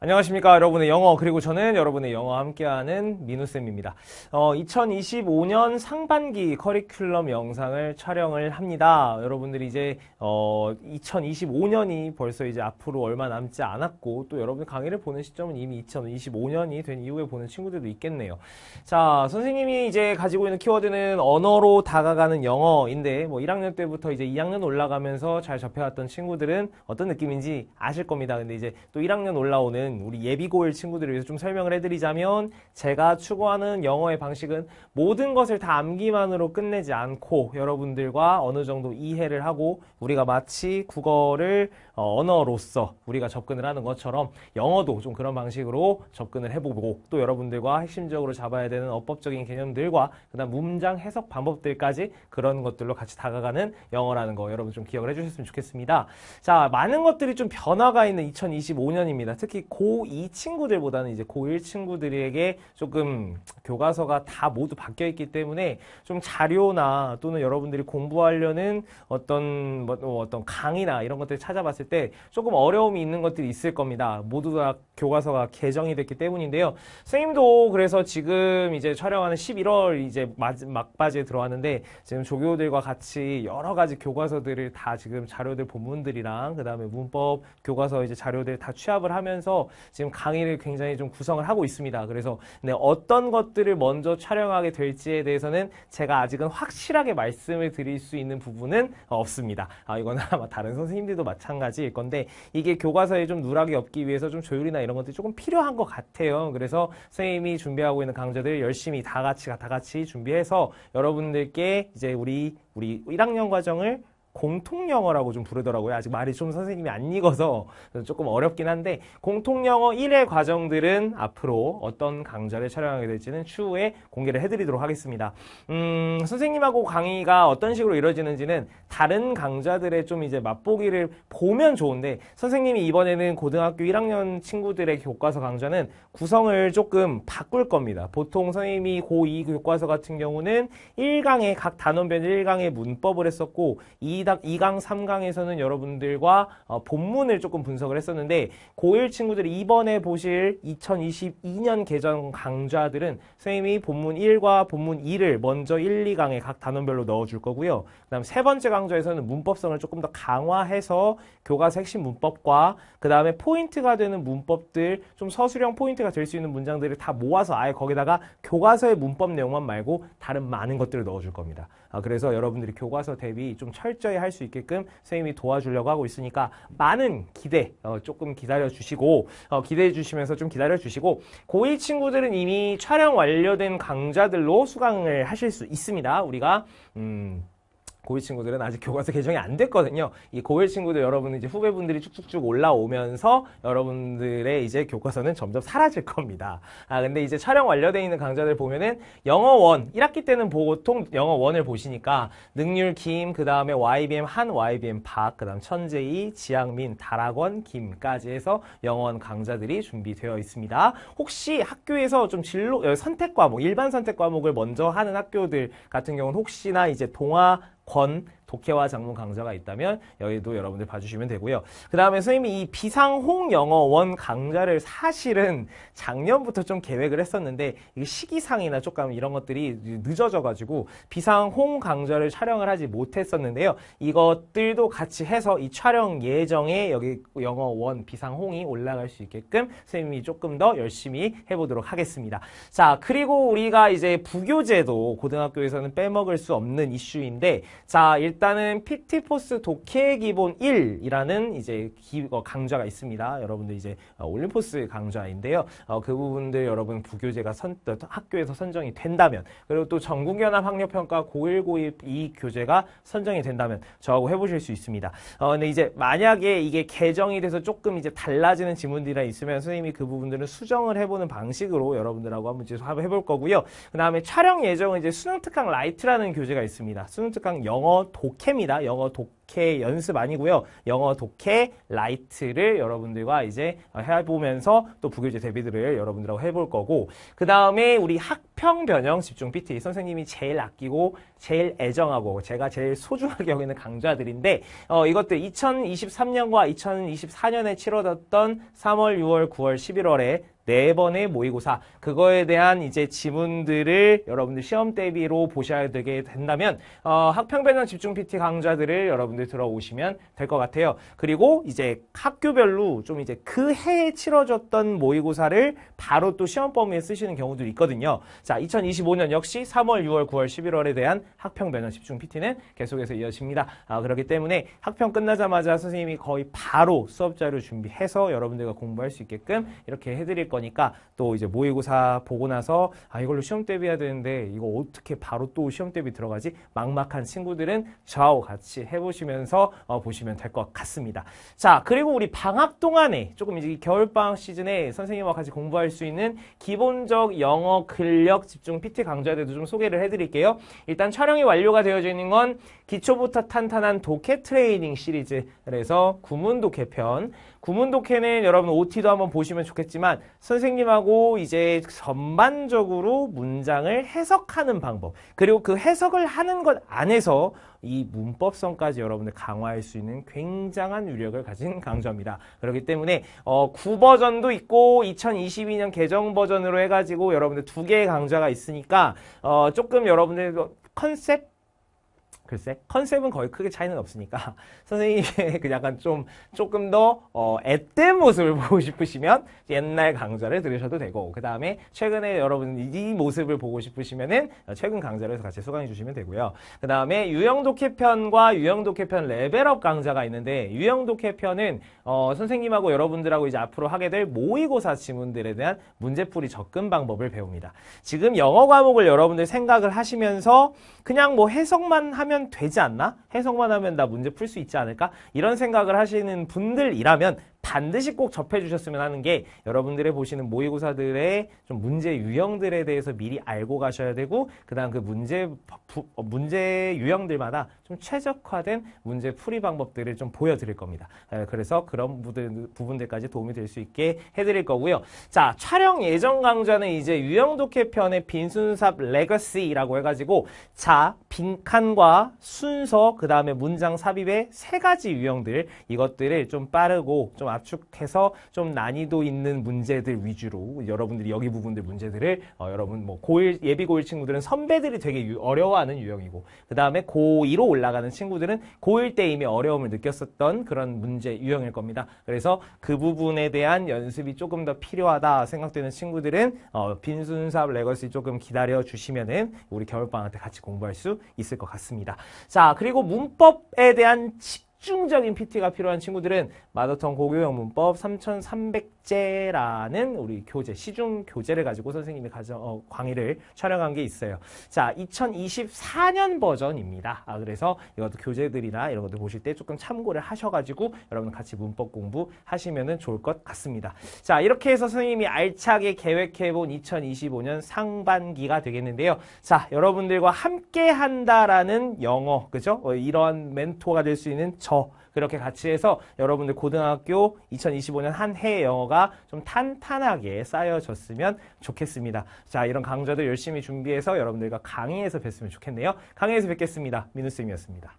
안녕하십니까 여러분의 영어 그리고 저는 여러분의 영어 함께하는 민우쌤입니다 어, 2025년 상반기 커리큘럼 영상을 촬영을 합니다 여러분들이 이제 어, 2025년이 벌써 이제 앞으로 얼마 남지 않았고 또 여러분 강의를 보는 시점은 이미 2025년이 된 이후에 보는 친구들도 있겠네요 자 선생님이 이제 가지고 있는 키워드는 언어로 다가가는 영어인데 뭐 1학년 때부터 이제 2학년 올라가면서 잘 접해왔던 친구들은 어떤 느낌인지 아실 겁니다 근데 이제 또 1학년 올라오는 있는 음, 우리 예비고일 친구들을 위해서 좀 설명을 해드리자면 제가 추구하는 영어의 방식은 모든 것을 다 암기만으로 끝내지 않고 여러분들과 어느 정도 이해를 하고 우리가 마치 국어를 어, 언어로서 우리가 접근을 하는 것처럼 영어도 좀 그런 방식으로 접근을 해보고 또 여러분들과 핵심적으로 잡아야 되는 어법적인 개념들과 그다음 문장 해석 방법들까지 그런 것들로 같이 다가가는 영어라는 거 여러분 좀 기억을 해주셨으면 좋겠습니다. 자 많은 것들이 좀 변화가 있는 2025년입니다. 특히 고2 친구들보다는 이제 고1 친구들에게 조금 교과서가 다 모두 바뀌어 있기 때문에 좀 자료나 또는 여러분들이 공부하려는 어떤 뭐, 뭐, 어떤 강의나 이런 것들을 찾아봤을 때 조금 어려움이 있는 것들이 있을 겁니다. 모두 다 교과서가 개정이 됐기 때문인데요. 선생님도 그래서 지금 이제 촬영하는 11월 이제 막바지에 들어왔는데 지금 조교들과 같이 여러 가지 교과서들을 다 지금 자료들 본문들이랑 그다음에 문법 교과서 이제 자료들 다 취합을 하면서 지금 강의를 굉장히 좀 구성을 하고 있습니다. 그래서 네, 어떤 것들을 먼저 촬영하게 될지에 대해서는 제가 아직은 확실하게 말씀을 드릴 수 있는 부분은 없습니다. 아, 이건 아마 다른 선생님들도 마찬가지일 건데 이게 교과서에 좀 누락이 없기 위해서 좀 조율이나 이런 것들이 조금 필요한 것 같아요. 그래서 선생님이 준비하고 있는 강좌들 열심히 다 같이 다 같이 준비해서 여러분들께 이제 우리 우리 1학년 과정을 공통영어라고 좀 부르더라고요. 아직 말이 좀 선생님이 안 익어서 조금 어렵긴 한데 공통영어 1회 과정들은 앞으로 어떤 강좌를 촬영하게 될지는 추후에 공개를 해드리도록 하겠습니다. 음, 선생님하고 강의가 어떤 식으로 이루어지는지는 다른 강좌들의 좀 이제 맛보기를 보면 좋은데 선생님이 이번에는 고등학교 1학년 친구들의 교과서 강좌는 구성을 조금 바꿀 겁니다. 보통 선생님이 고2 교과서 같은 경우는 1강에 각 단원별 1강의 문법을 했었고 2강, 3강에서는 여러분들과 어, 본문을 조금 분석을 했었는데 고1 친구들이 이번에 보실 2022년 개정 강좌들은 선생님이 본문 1과 본문 2를 먼저 1, 2강에 각 단원별로 넣어줄 거고요. 그 다음 세 번째 강좌에서는 문법성을 조금 더 강화해서 교과서 핵심 문법과 그 다음에 포인트가 되는 문법들 좀 서술형 포인트가 될 수 있는 문장들을 다 모아서 아예 거기다가 교과서의 문법 내용만 말고 다른 많은 것들을 넣어줄 겁니다. 아, 그래서 여러분들이 교과서 대비 좀 철저히 편하게 할수 있게끔 선생님이 도와주려고 하고 있으니까 많은 기대 어, 조금 기다려 주시고 어, 기대해 주시면서 좀 기다려 주시고 고1 친구들은 이미 촬영 완료된 강좌들로 수강을 하실 수 있습니다. 우리가 음 고1 친구들은 아직 교과서 개정이 안 됐거든요. 이 고1 친구들 여러분 이제 후배분들이 쭉쭉쭉 올라오면서 여러분들의 이제 교과서는 점점 사라질 겁니다. 아 근데 이제 촬영 완료되어 있는 강좌들 보면은 영어 원 1학기 때는 보통 영어 원을 보시니까 능률 김, 그다음에 YBM 한, YBM 박, 그다음 천재이지학민 다락원, 김까지 해서 영어 원 강좌들이 준비되어 있습니다. 혹시 학교에서 좀 진로 어, 선택 과목, 일반 선택 과목을 먼저 하는 학교들 같은 경우는 혹시나 이제 동화 권, 독해와 작문 강좌가 있다면 여기도 여러분들 봐주시면 되고요. 그 다음에 선생님이 이 비상홍 영어원 강좌를 사실은 작년부터 좀 계획을 했었는데 시기상이나 조금 이런 것들이 늦어져가지고 비상홍 강좌를 촬영을 하지 못했었는데요. 이것들도 같이 해서 이 촬영 예정에 여기 영어원 비상홍이 올라갈 수 있게끔 선생님이 조금 더 열심히 해보도록 하겠습니다. 자 그리고 우리가 이제 부교제도 고등학교에서는 빼먹을 수 없는 이슈인데 자 일단 일단은 PT 포스 독해 기본 1이라는 이제 기, 어, 강좌가 있습니다. 여러분들 이제 어, 올림포스 강좌인데요. 어, 그 부분들 여러분 부교재가 선, 어, 학교에서 선정이 된다면 그리고 또 전국연합 학력평가 고1, 고2 교재가 선정이 된다면 저하고 해보실 수 있습니다. 어, 근데 이제 만약에 이게 개정이 돼서 조금 이제 달라지는 지문들이 있으면 선생님이 그 부분들은 수정을 해보는 방식으로 여러분들하고 한번 이제 해볼 거고요. 그 다음에 촬영 예정은 이제 수능 특강 라이트라는 교재가 있습니다. 수능 특강 영어 도 독해입니다. 영어 독해 연습 아니고요. 영어 독해 라이트를 여러분들과 이제 해보면서 또 부교재 대비들을 여러분들하고 해볼 거고 그 다음에 우리 학평 변형 집중 PT 선생님이 제일 아끼고 제일 애정하고 제가 제일 소중하게 여기는 강좌들인데 어, 이것들 2023년과 2024년에 치러졌던 3월, 6월, 9월, 11월에 네 번의 모의고사 그거에 대한 이제 지문들을 여러분들 시험 대비로 보셔야 되게 된다면 어, 학평배나 집중 PT 강좌들을 여러분들 들어오시면 될 것 같아요. 그리고 이제 학교별로 좀 이제 그 해에 치러졌던 모의고사를 바로 또 시험 범위에 쓰시는 경우도 있거든요. 자, 2025년 역시 3월, 6월, 9월, 11월에 대한 학평 면허 집중 PT는 계속해서 이어집니다. 아, 그렇기 때문에 학평 끝나자마자 선생님이 거의 바로 수업 자료 준비해서 여러분들과 공부할 수 있게끔 이렇게 해드릴 거니까 또 이제 모의고사 보고 나서 아 이걸로 시험 대비해야 되는데 이거 어떻게 바로 또 시험 대비 들어가지 막막한 친구들은 저하고 같이 해보시면서 어, 보시면 될 것 같습니다. 자 그리고 우리 방학 동안에 조금 이제 겨울 방학 시즌에 선생님과 같이 공부할 수 있는 기본적 영어 근력 집중 PT 강좌대도 좀 소개를 해드릴게요. 일단 촬영이 완료가 되어져 있는 건 기초부터 탄탄한 독해 트레이닝 시리즈 그래서 구문 독해 편 구문 독해는 여러분 OT도 한번 보시면 좋겠지만 선생님하고 이제 전반적으로 문장을 해석하는 방법 그리고 그 해석을 하는 것 안에서 이 문법성까지 여러분들 강화할 수 있는 굉장한 유력을 가진 강좌입니다. 그렇기 때문에 어, 9버전도 있고 2022년 개정 버전으로 해가지고 여러분들 두 개의 강좌가 있으니까 어, 조금 여러분들 컨셉 글쎄 컨셉은 거의 크게 차이는 없으니까 선생님이 그 약간 좀 조금 더 어, 앳된 모습을 보고 싶으시면 옛날 강좌를 들으셔도 되고 그 다음에 최근에 여러분 이 모습을 보고 싶으시면은 최근 강좌를 같이 수강해 주시면 되고요 그 다음에 유형독해편과 유형독해편 레벨업 강좌가 있는데 유형독해편은 어, 선생님하고 여러분들하고 이제 앞으로 하게 될 모의고사 지문들에 대한 문제풀이 접근 방법을 배웁니다 지금 영어 과목을 여러분들 생각을 하시면서 그냥 뭐 해석만 하면 하면 되지 않나? 해석만 하면 다 문제 풀 수 있지 않을까? 이런 생각을 하시는 분들이라면 반드시 꼭 접해 주셨으면 하는 게 여러분들의 보시는 모의고사들의 좀 문제 유형들에 대해서 미리 알고 가셔야 되고 그다음 그 문제 부, 어, 문제 유형들마다 좀 최적화된 문제 풀이 방법들을 좀 보여드릴 겁니다. 그래서 그런 부분들까지 도움이 될 수 있게 해드릴 거고요. 자 촬영 예정 강좌는 이제 유형 독해 편의 빈순삽 레거시라고 해가지고 자 빈칸과 순서 그 다음에 문장 삽입의 세 가지 유형들 이것들을 좀 빠르고 좀 압축해서 좀 난이도 있는 문제들 위주로 여러분들이 여기 부분들 문제들을 어, 여러분 뭐고1 예비 고1 친구들은 선배들이 되게 유, 어려워하는 유형이고 그 다음에 고2로 올라가는 친구들은 고1 때 이미 어려움을 느꼈었던 그런 문제 유형일 겁니다. 그래서 그 부분에 대한 연습이 조금 더 필요하다 생각되는 친구들은 어, 빈순수 레거시 조금 기다려 주시면은 우리 겨울방학 때 같이 공부할 수 있을 것 같습니다. 자 그리고 문법에 대한 집중적인 PT가 필요한 친구들은 마더텅 고교형 문법 3300제라는 우리 교재, 시중 교재를 가지고 선생님이 가져, 어, 강의를 촬영한 게 있어요. 자, 2024년 버전입니다. 아, 그래서 이것도 교재들이나 이런 것들 보실 때 조금 참고를 하셔가지고 여러분 같이 문법 공부하시면 좋을 것 같습니다. 자, 이렇게 해서 선생님이 알차게 계획해본 2025년 상반기가 되겠는데요. 자, 여러분들과 함께 한다라는 영어, 그죠? 어, 이런 멘토가 될 수 있는 저더 그렇게 같이 해서 여러분들 고등학교 2025년 한해 영어가 좀 탄탄하게 쌓여졌으면 좋겠습니다. 자, 이런 강좌도 열심히 준비해서 여러분들과 강의에서 뵀으면 좋겠네요. 강의에서 뵙겠습니다. 민우쌤이었습니다.